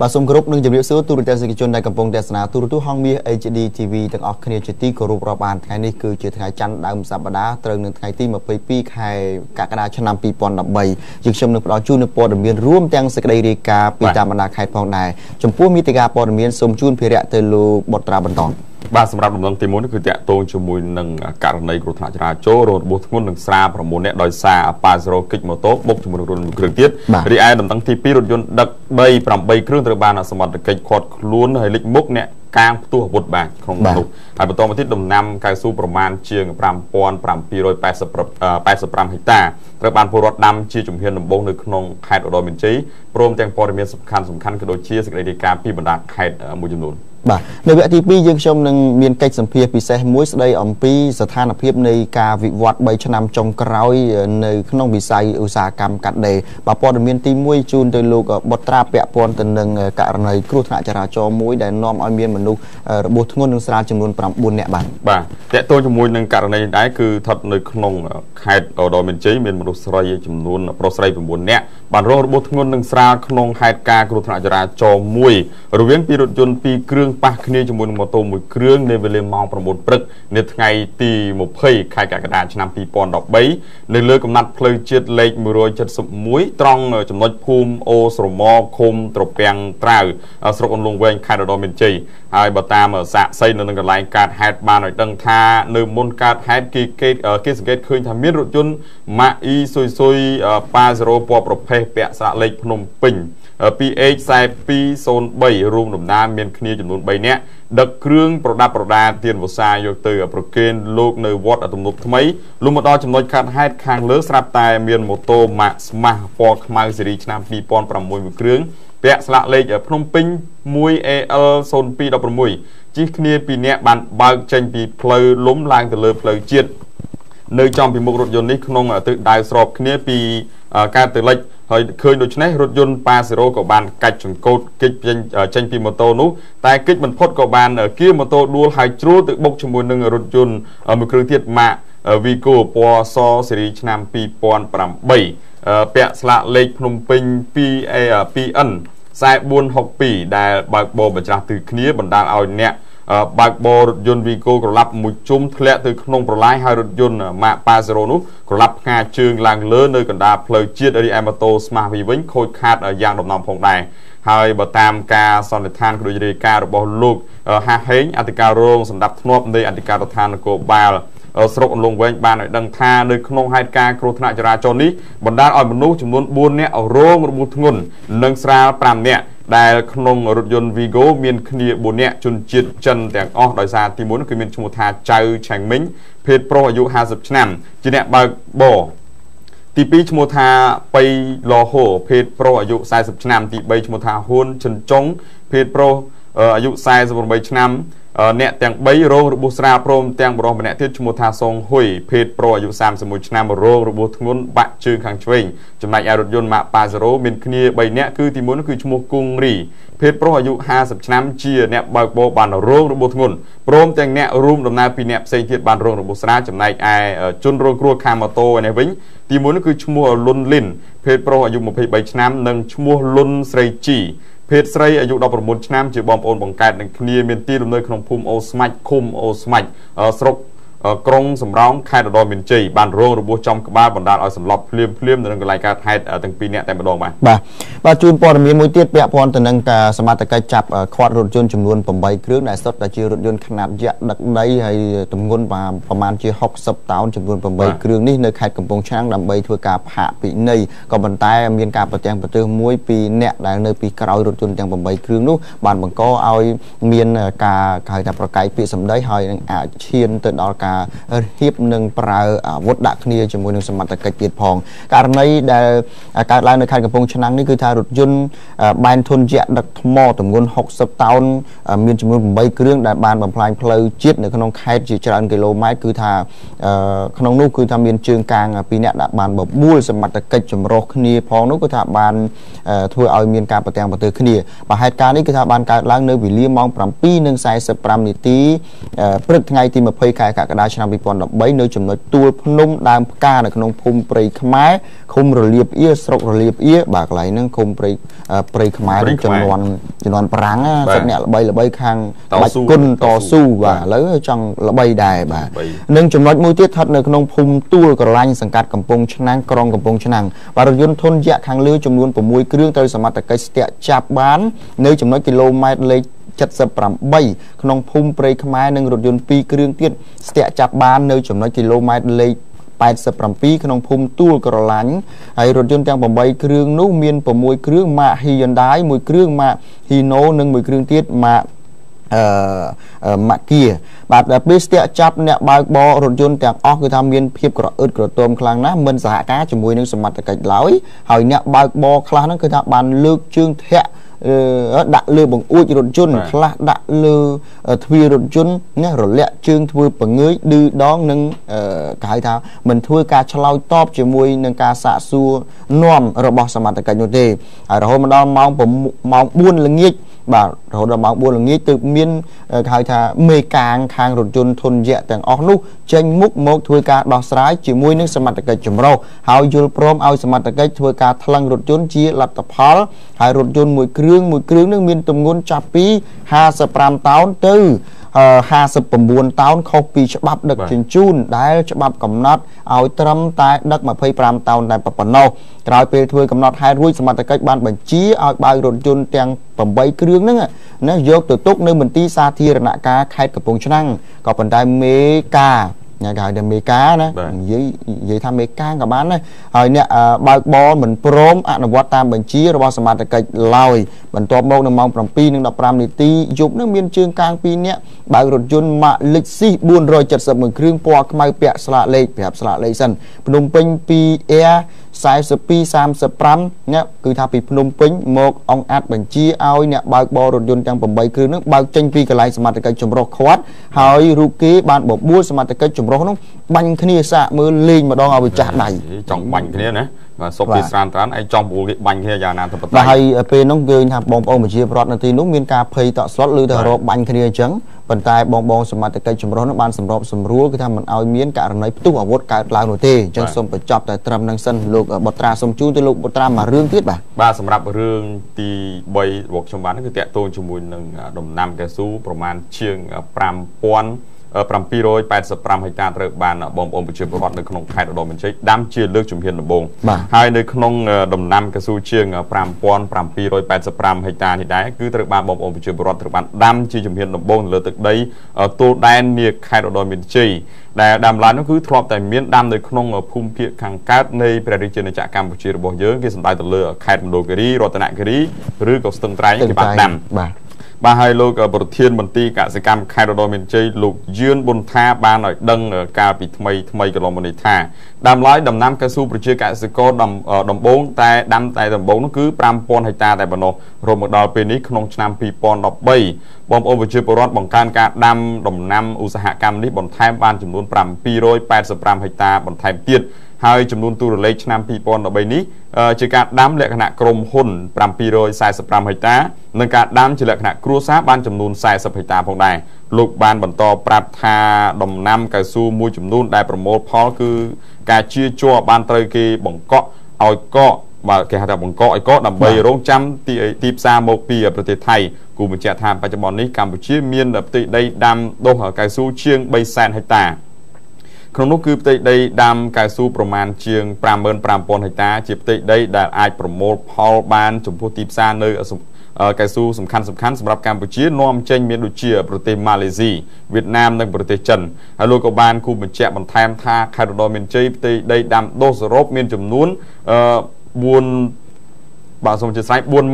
បាទសូមគោរពនិងជម្រាបសួរទូរទស្សនិកជនដែលកំពុងទស្សនាទូរទស្សន៍ហងមាស HD TV ទាំងអស់គ្នាជាទីគោរពរាប់អានថ្ងៃនេះគឺជាថ្ងៃច័ន្ទដើមសប្តាហ៍ត្រូវនឹងថ្ងៃទី22ខែកក្កដាឆ្នាំ2013យើងខ្ញុំនឹងផ្ដល់ជូននូវព័ត៌មានរួមទាំងសេចក្តីរាយការណ៍ពីតាមបណ្ដាខេត្តផងដែរចំពោះមេតិការព័ត៌មានសូមជូនភារៈទៅលោកបុត្រាបន្តបាទសម្រាប់ដំណឹងទី1នេះគឺតាក់ទងជាមួយនឹងករណីគ្រោះថ្នាក់ចរាចរណ៍ររបួសធ្ងន់និងស្រា9នាក់ដោយសារប៉ាសេរ៉ូគិចម៉ូតូបុកជាមួយនឹងរថយន្តមួយគ្រឿងទៀតរីឯដំណឹងទី2រថយន្តដឹក3 8គ្រឿងត្រូវបានសមត្ថកិច្ចឃាត់ខ្លួនហើយលេចមុខអ្នកកាមផ្ទុះអាវុធបានក្នុងនោះហើយបន្តមកទៀតដំណាំកៅស៊ូប្រមាណជាង5785ហិកតាត្រូវបានពលរដ្ឋដាំជាជំហានដំបូងនៅក្នុងខេត្តឧត្តរមានជ័យព្រមទាំងព័ត៌មានសំខាន់សំខាន់ក៏ដូចជាសេចក្តីរាយការណ៍ពីបណ្ដាខេត្តមួយចំនួនបាទនៅវគ្គទី2យើងខ្ញុំនឹងមានកិច្ចសម្ភារពិសេសមួយស្ដីអំពីស្ថានភាពនៃការវិវត្ត3ឆ្នាំចុងក្រោយនៅក្នុងវិស័យឧស្សាហកម្មកាត់ដេរបាទព័ត៌មានទី1ជូនទៅលោកបុត្រាពាក់ព័ន្ធទៅនឹងករណីគ្រោះថ្នាក់ចរាចរណ៍មួយដែលនាំឲ្យមានមនុស្សរបួសធ្ងន់និងស្រាលចំនួន9នាក់បាទបាទតកតូនជាមួយនឹងករណីនេះដែរគឺស្ថិតនៅក្នុងខេត្តឧត្តរមានជ័យមានមនុស្សស្រីចំនួនប្រុសស្រី9នាក់បានរងរបួសធ្ងន់និងស្រាលក្នុងហេតុការណ៍គ្រោះថ្នាក់ចរាចរណ៍មួយរវាងពីរថយន្ត2គ្រឿងប៉ះគ្នាជាមួយនឹងម៉ូតូមួយគ្រឿងនៅវេលាម៉ោង9ព្រឹកនៅថ្ងៃទី20ខែកក្កដាឆ្នាំ2013នៅលើកំណត់ផ្លូវជាតិលេខ171ត្រង់ចំណុចភូមិអូស្រមោឃុំត្រពាំងត្រាវស្រុកអន្លង់វែងខេត្តឧត្តរមានជ័យហើយបើតាមសាកសីនៅនឹងកន្លែងកើតហេតុបានឲ្យដឹងថានៅមុនកើតហេតុគេគេគេសង្កេតឃើញថាមានរថយន្ត Mach E សុយសុយ50ពណ៌ប្រភេទពាក់ស្លាកលេខភ្នំពេញ PH4203 រួមដំណើរមានគ្នាចំនួន3នាក់ដឹកគ្រឿងប្រដាប់ប្រដាទៀនវសាយកទៅប្រគេនលោកនៅវត្តអទំនប់ថ្មីលុះមកដល់ចំណុចកាត់ហេតុខាងលើស្រាប់តែមានម៉ូតូ Max Smash ពណ៌ខ្មៅស៊េរីឆ្នាំ2006មួយគ្រឿងពាក់ស្លាកលេខភ្នំពេញ 1AL0216 ជិះគ្នាពីរនាក់បានបើកចេញពីផ្លូវលំឡើងទៅលើផ្លូវជាតិនៅចំពីមុខរថយន្តនេះក្នុងទិសដៅស្របគ្នាពីកើតទៅលិចហើយឃើញដូច្នេះរថយន្តប៉ាសេរ៉ូក៏បានកាច់ចង្កូតគេចចេញពីម៉ូតូនោះតែគេចមិនផុតក៏បានគៀម៉ូតូដួលហើយជ្រួលទៅបុកជាមួយនឹងរថយន្តមួយគ្រឿងទៀតម៉ាក Vigo ពណ៌សស៊េរីឆ្នាំ2008ពាក់ស្លាកលេខភ្នំពេញ 2A2N 4462ដែលបើកបោបញ្ច្រាស់ទិគ្នាបណ្ដាលឲ្យអ្នក បើកបោរថយន្ត Vigo ក្រឡាប់មួយជុំធ្លាក់ទៅក្នុងប្រឡាយហើយរថយន្ត Mac Pajero នោះក្រឡាប់ផ្កាជើងឡើង លើនៅ កណ្ដាលផ្លូវជាតិរីឯម៉ូតូ Smart វិញខូចខាតយ៉ាងដំណំផងដែរហើយបើតាមការសន្និដ្ឋានគ្រោះរាយការណ៍របស់លោកហាហេងអធិការរងសម្ដាប់ធ្នាប់នៃអធិការដ្ឋាននគរបាលស្រុករំលងវែងបានឲ្យដឹងថានៅក្នុងហេតុការណ៍គ្រោះថ្នាក់ចរាចរណ៍នេះបណ្ដាលឲ្យមនុស្សចំនួន4នាក់រងរបួសធ្ងន់និងស្រាល5នាក់ដែលក្នុងរថយន្ត Vigo មានគ្នា4នាក់ជនជាតិចិនទាំងអស់ដោយសារទី1គឺមានឈ្មោះថាចៅឆាងមីងភេទប្រុសអាយុ50ឆ្នាំជាអ្នកបើកបរទី2ឈ្មោះថាបៃលហូភេទប្រុសអាយុ40ឆ្នាំទី3ឈ្មោះថាហ៊ួនចិនចុងភេទប្រុសអាយុ48ឆ្នាំអ្នកទាំង3រងរបួសស្រាលព្រមទាំង បរិសម្នាក់ទៀតឈ្មោះថាសុងហ៊ុយភេទប្រុសអាយុ31ឆ្នាំរងរបួសធ្ងន់បាក់ជើងខាងឆ្វេងចំណែកឯរថយន្ត Mazda 0មានគ្នា3នាក់គឺទីមុនគឺឈ្មោះគង់រីភេទប្រុសអាយុ50ឆ្នាំជាអ្នកបើកបរបានរងរបួសធ្ងន់ព្រមទាំងអ្នករួមដំណើរពីអ្នកផ្សេងទៀតបានរងរបួសស្រាលចំណែកឯជនរងគ្រោះខាងម៉ូតូនេះវិញទីមុនគឺឈ្មោះលុនលិនភេទប្រុសអាយុ23ឆ្នាំនិងឈ្មោះលុនស្រីជីភេទស្រីអាយុ19ឆ្នាំជាបងប្អូនបង្កើតនឹងគ្នាមានទីលំនៅក្នុងភូមិអូស្មាច់ឃុំអូស្មាច់ស្រុកក្រុងសំរោងខេត្តរតនមានជ័យបានរងរបួសចំក្បាលបណ្ដាលឲ្យសន្លប់ភ្លាមភ្លាមនៅក្នុងកន្លែងកើតហេតុទាំងពីរនាក់តែម្ដងបាទបាទបាទជូនព័ត៌មានមួយទៀតពាក់ព័ន្ធទៅនឹងការសមត្ថកិច្ចចាប់ខ្វាត់រថយន្តចំនួន8គ្រឿងដែលសុទ្ធតែជារថយន្តខ្នាតយក្សដឹកដីហើយទម្ងន់ប្រមាណជា60តោនចំនួន8គ្រឿងនេះនៅខេត្តកំពង់ឆ្នាំងដើម្បីធ្វើការផាកពិន័យក៏ប៉ុន្តែមានការប្រទាំងប្រទើសមួយពីអ្នកដែលនៅពីក្រោយរថយន្តទាំង8គ្រឿងនោះបានបង្កឲ្យមានការហៅថាប្រកែកពាក្យសម្ដីហើយនឹងអាចឈានទៅដល់ការការហៀបនិងប្រើអាវុធដាក់គ្នាជាមួយនឹងសមត្ថកិច្ចទៀតផងករណីដែលកើតឡើងនៅខេត្តកំពង់ឆ្នាំងនេះគឺថារថយន្តបែនធុនយៈដឹកថ្មទម្ងន់60តោនមានចំនួន8គ្រឿងដែលបានបំផ្លាញផ្លូវជាតិនៅក្នុងខេត្តជាច្រើនគីឡូម៉ែត្រគឺថាក្នុងនោះគឺថាមានជើងកាងពីរអ្នកដែលបានបបួលសមត្ថកិច្ចចម្រោះគ្នាផងនោះគឺថាបានធ្វើឲ្យមានការប្រទាំងប្រទើគ្នាបើហេតុការណ៍នេះគឺថាបានកើតឡើងនៅវេលាម៉ោង7:45នាទីព្រឹកថ្ងៃទី20ខែកក្កដាដាលឆ្នាំ2013នៅចំណុចទួលភ្នំដើមផ្កានៅក្នុងភូមិព្រៃខ្មែរឃុំរលៀបអៀស្រុករលៀបអៀបាទកន្លែងហ្នឹងឃុំព្រៃព្រៃខ្មែរចំនួនចំនួនប្រាំងសិទ្ធអ្នកល្បីល្បីខាងបាច់គុណតស៊ូបាទឥឡូវចង់ល្បីដែរបាទនិងចំណុចមួយទៀតស្ថិតនៅក្នុងភូមិទួលក្រឡាញ់សង្កាត់កំពង់ឆ្នាំងក្រុងកំពង់ឆ្នាំងបាទរថយន្តធុនយៈខាងលើចំនួន6គ្រឿងត្រូវសមត្ថកិច្ចស្ទាក់ចាប់បាននៅចំណុចគីឡូម៉ែត្រលេខ78ក្នុងភូមិព្រៃខ្មែរនិងរថយន្ត2គ្រឿងទៀតស្ទាក់ចាប់បាននៅចំណុចគីឡូម៉ែត្រលេខ87ក្នុងភូមិទួលក្រឡាញ់ហើយរថយន្តទាំង8គ្រឿងនោះមាន6គ្រឿងម៉ាក Hyundai មួយគ្រឿងម៉ាក Hino និងមួយគ្រឿងទៀតម៉ាកអឺម៉ាក់គីបាទពេលស្ទាក់ចាប់អ្នកបើកបររថយន្តទាំងអស់គឺថាមានភាពក្រអឺតក្រទមខ្លាំងណាស់មិនសហការជាមួយនឹងសមត្ថកិច្ចឡើយហើយអ្នកបើកបរខ្លះហ្នឹងគឺថាបានលើកជើងធាក់ដាក់លើបង្អួចរថយន្តខ្លះដាក់លើទ្វាររថយន្តណារលាក់ជើងធ្វើពង្ើយឌឺដងនិងគេហៅថាមិនធ្វើការឆ្លើយតបជាមួយនឹងការសាកសួរនាំរបស់សមត្ថកិច្ចនោះទេហើយរហូតមកដល់ម៉ោងម៉ោង4ល្ងាចបាទរហូតដល់ម៉ោង4ល្ងាចទើបមានគេហៅថាមេកាងខាងរថយន្តធនយៈទាំងអស់នោះ ចេញមុខមកធ្វើការដោះស្រាយជាមួយនឹងសមត្ថកិច្ចចម្រុះហើយយល់ព្រមឲ្យសមត្ថកិច្ចធ្វើការថ្លឹងរថយន្តជាលទ្ធផលហើយរថយន្តមួយគ្រឿងមួយគ្រឿងនឹងមានទម្ងន់ចាប់ពី55តោនទៅ59តោនខុសពីច្បាប់ដឹកជញ្ជូនដែល ច្បាប់កំណត់ឲ្យត្រឹមតែដឹក25តោនតែប៉ុណ្ណោះក្រោយពេលធ្វើកំណត់ហេតុរួចសមត្ថកិច្ចបានបញ្ជាឲ្យបើករថយន្តទាំង8គ្រឿងហ្នឹងណាយកទៅទុកនៅមន្ទីរសាធារណការខេត្តកំពង់ឆ្នាំងក៏ប៉ុន្តែមេការញ៉ាំគេហៅថាមេកាណានិយាយនិយាយថាមេកាក៏បានដែរហើយអ្នកបើកបរមិនព្រមអនុវត្តតាមបញ្ជារបស់សមាជិកឡើយបន្ទាប់មកនៅម៉ោង7:15នាទីយប់នេះមានជើងកាង2នាក់បើករថយន្តម៉ាកលិចស៊ី471គ្រឿងពណ៌ខ្មៅពាក់ស្លាកលេខប្រាប់ស្លាកលេខសិនភ្នំពេញ 2R 42 35នេះគឺថាពីភ្នំពេញ មកអង្គអាចបញ្ជាឲ្យអ្នកបើកបររថយន្តទាំង8គ្រឿងនឹងបើកចេញពីកន្លែងសមត្ថកិច្ចចម្រុះខាត់ហើយរូបគេបានបបួលសមត្ថកិច្ចចម្រុះនោះបាញ់គ្នាសាកមើលលេងម្ដងឲ្យវាចាស់ដៃចង់បាញ់គ្នាណាបាទសុខពីស្រានត្រានឯងចង់ប្រួលគេបាញ់គ្នាយ៉ាងណាទៅបន្តហើយពេលនោះឃើញថាបងប្អូនប្រជាពលរដ្ឋនៅទីនោះមានការភ័យតក់ស្លុតឬទៅរកបាញ់គ្នាអញ្ចឹងប៉ុន្តែបងបងសមត្ថកិច្ចចម្រុះនោះបានសម្របសម្រួលគឺថាមិនឲ្យមានករណីផ្ទុះអាវុធកើតឡើងនោះទេអញ្ចឹងសូមបញ្ចប់តែត្រឹមនឹងសិនលោកបុត្រាសូមជូនទៅលោកបុត្រាមួយរឿងទៀតបាទបាទសម្រាប់រឿងទី3របស់ខ្ញុំបានគឺតាក់ទងជាមួយនឹងដំណាំកែស៊ូប្រមាណជាង5000 785ហិកតាត្រូវបានបងប្អូនប្រជាពលរដ្ឋនៅក្នុងខេត្តឧត្តរមានជ័យដាំជាលើកជំហានដំបូងហើយនៅក្នុងដំណាំកស៊ូជាង5785ហិកតានេះដែរគឺត្រូវបានបងប្អូនប្រជាពលរដ្ឋត្រូវបានដាំជាជំហានដំបូងលើទឹកដីទួលដែននីខេត្តឧត្តរមានជ័យដែលដាំឡើងនោះគឺធ្លាប់តែមានដាំនៅក្នុងភូមិភាគខាងកើតនៃព្រះរាជាណាចក្រកម្ពុជារបស់យើងគេសម្ដៅទៅលើខេត្តមណ្ឌលគិរីរតនគិរីឬក៏ស្ទឹងត្រែងគេបានដាំបាទបាទហើយលោកប្រធានមន្ត្រីកសិកម្មខេត្តរតនមានជ័យលោកយឿនប៊ុនថា បានឲ្យដឹងកាលពីថ្មីថ្មីកន្លងមកនេះថាដើមឡើយដំណាំកស៊ូប្រជាកសិករដំបងតែដាំតែដំបងនោះគឺ5000ហិកតាតែប៉ុណ្ណោះរហូតមកដល់ពេលនេះក្នុងឆ្នាំ2013បងប្អូនប្រជាពលរដ្ឋបង្កើនការដាំដំណាំឧស្សាហកម្មនេះបន្ថែមបានចំនួន785ហិកតាបន្ថែមទៀតហើយចំនួនទូរលេខឆ្នាំ2013នេះជាការដាំលក្ខណៈក្រុមហ៊ុន745ហិកតានិងការដាំជាលក្ខណៈគ្រួសារបានចំនួន40ហិកតាផងដែរលោកបានបន្តប្រាប់ថាដំណាំកៅស៊ូមួយចំនួនដែលប្រមូលផលគឺ ការជាជាប់បានត្រូវគេបង្កក់ឲ្យកកបាទគេហៅថាបង្កក់ឲ្យកកដើម្បីរងចាំទីទីផ្សារមកពីប្រទេសថៃគូបញ្ជាក់ថាបច្ចុប្បន្ននេះកម្ពុជា មានផ្ទៃដីដាំដុះកៅស៊ូជាង3សែនហិកតាក្នុងនោះគឺផ្ទៃដីដាំកៅស៊ូប្រមាណជាង55,000ហិកតាជាផ្ទៃដីដែលអាចប្រមូលផលបានចំពោះទីផ្សារនៅកៅស៊ូសំខាន់សំខាន់សម្រាប់កម្ពុជានាំចេញមានដូចជាប្រទេសម៉ាឡេស៊ីវៀតណាមនិងប្រទេសចិនហើយលោកក៏បានគូបញ្ជាក់បន្ថែមថាខេត្តរដូវមានជ័យផ្ទៃដីដាំដុះសរុបមានចំនួន4បាទសូមជាស្រ័យ43914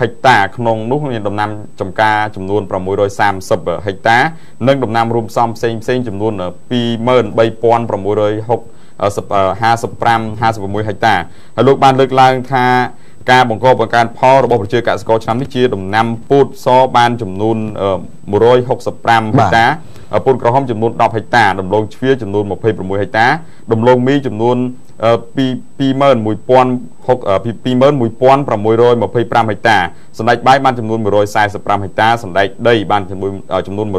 ហិកតា ក្នុងនោះមានដំណាំចម្ការចំនួន630ហិកតា និងដំណាំរួមផ្សំផ្សេងផ្សេងចំនួន23655 56ហិកតាហើយលោកបានលើកឡើង ថាការបង្កបង្កើនផលរបស់ប្រជាកសិករឆ្នាំនេះជាដំណាំពោតសបាន ចំនួន165ហិកតាពោតក្រហមចំនួន10ហិកតាដំឡូងជ្វាចំនួន26ហិកតាដំឡូងមីចំនួន21625ហិកតាសណ្ដែកបាយបានចំនួន145ហិកតាសណ្ដែកដីបានចំនួនចំនួន187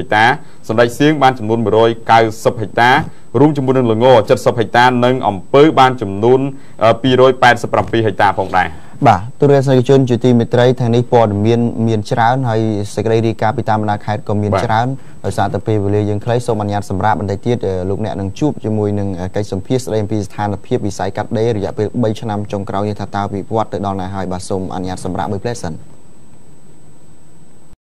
ហិកតាសណ្ដែកសៀងបានចំនួន190ហិកតារួមជាមួយនឹងល្ង70ហិកតានិងអំពៅបានចំនួន287ហិកតាផងដែរបាទទូរទស្សនិកជនជាទីមេត្រីថ្ងៃនេះព័ត៌មានមានច្រើន ហើយសេចក្តីរាយការណ៍ពីតាមបណ្ដាខេត្តក៏មានច្រើនដោយសារតែពេលវេលាយើងខ្លីសូមអនុញ្ញាតសម្រាប់បន្តិចទៀតលោកអ្នកនឹងជួបជាមួយនឹងកិច្ចសម្ភាសស្ដីអំពីស្ថានភាពវិស័យកាត់ដេររយៈពេល3ឆ្នាំចុងក្រោយនេះថាតើវិវត្តទៅដល់ណាហើយបាទសូមអនុញ្ញាតសម្រាប់មួយផ្លែសិន